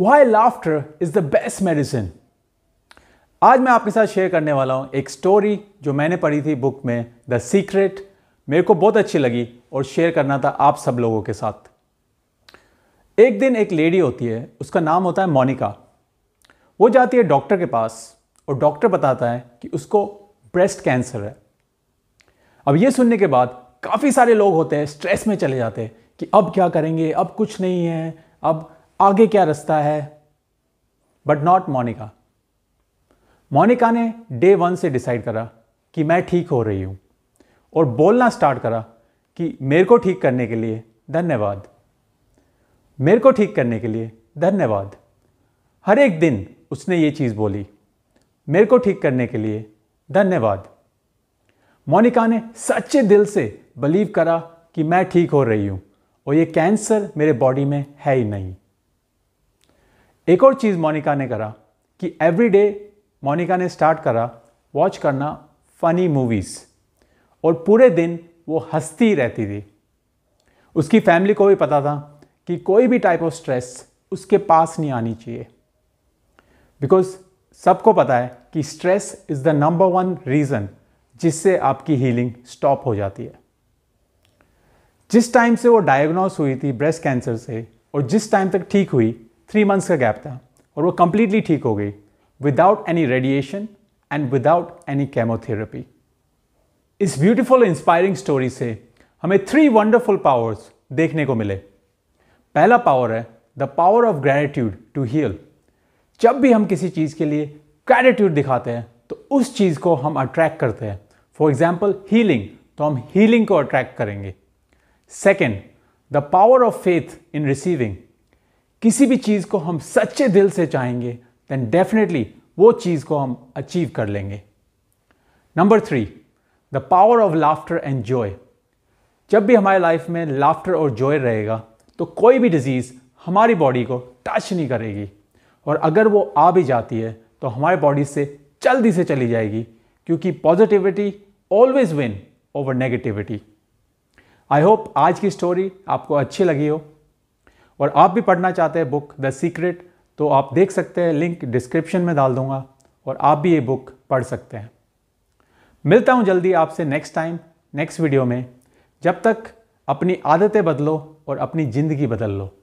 Y laughter is the best medicine आज मैं आपके साथ शेयर करने वाला हूँ एक स्टोरी जो मैंने पढ़ी थी बुक में द सीक्रेट मेरे को बहुत अच्छी लगी और शेयर करना था आप सब लोगों के साथ एक दिन एक लेडी होती है उसका नाम होता है मोनिका वो जाती है डॉक्टर के पास और डॉक्टर बताता है कि उसको ब्रेस्ट कैंसर है अब ये सुनने के बाद काफ़ी सारे लोग होते हैं स्ट्रेस में चले जाते हैं कि अब क्या करेंगे अब कुछ नहीं है अब आगे क्या रास्ता है बट नॉट मोनिका मोनिका ने डे वन से डिसाइड करा कि मैं ठीक हो रही हूँ और बोलना स्टार्ट करा कि मेरे को ठीक करने के लिए धन्यवाद मेरे को ठीक करने के लिए धन्यवाद हर एक दिन उसने ये चीज़ बोली मेरे को ठीक करने के लिए धन्यवाद मोनिका ने सच्चे दिल से बिलीव करा कि मैं ठीक हो रही हूँ और ये कैंसर मेरे बॉडी में है ही नहीं एक और चीज़ मोनिका ने करा कि एवरी डे मोनिका ने स्टार्ट करा वॉच करना फ़नी मूवीज़ और पूरे दिन वो हंसती रहती थी उसकी फैमिली को भी पता था कि कोई भी टाइप ऑफ स्ट्रेस उसके पास नहीं आनी चाहिए बिकॉज सबको पता है कि stress is the number one reason जिससे आपकी हीलिंग स्टॉप हो जाती है जिस टाइम से वो डायग्नोस हुई थी ब्रेस्ट कैंसर से और जिस टाइम तक ठीक हुई थ्री मंथ्स का गैप था और वो कम्प्लीटली ठीक हो गई without any radiation and without any chemotherapy इस ब्यूटीफुल इंस्पायरिंग स्टोरी से हमें थ्री वंडरफुल पावर्स देखने को मिले पहला पावर है the power of gratitude to heal जब भी हम किसी चीज़ के लिए ग्रेटिट्यूड दिखाते हैं तो उस चीज़ को हम अट्रैक्ट करते हैं फॉर एग्जाम्पल हीलिंग तो हम हीलिंग को अट्रैक्ट करेंगे second the power of faith in receiving किसी भी चीज़ को हम सच्चे दिल से चाहेंगे देन डेफिनेटली वो चीज़ को हम अचीव कर लेंगे number three the power of laughter and joy जब भी हमारे लाइफ में लाफ्टर और जॉय रहेगा तो कोई भी डिज़ीज़ हमारी बॉडी को टच नहीं करेगी और अगर वो आ भी जाती है तो हमारे बॉडी से जल्दी से चली जाएगी क्योंकि positivity always win over negativity I hope आज की स्टोरी आपको अच्छी लगी हो और आप भी पढ़ना चाहते हैं बुक द सीक्रेट तो आप देख सकते हैं लिंक डिस्क्रिप्शन में डाल दूंगा और आप भी ये बुक पढ़ सकते हैं मिलता हूँ जल्दी आपसे नेक्स्ट टाइम नेक्स्ट वीडियो में जब तक अपनी आदतें बदलो और अपनी ज़िंदगी बदल लो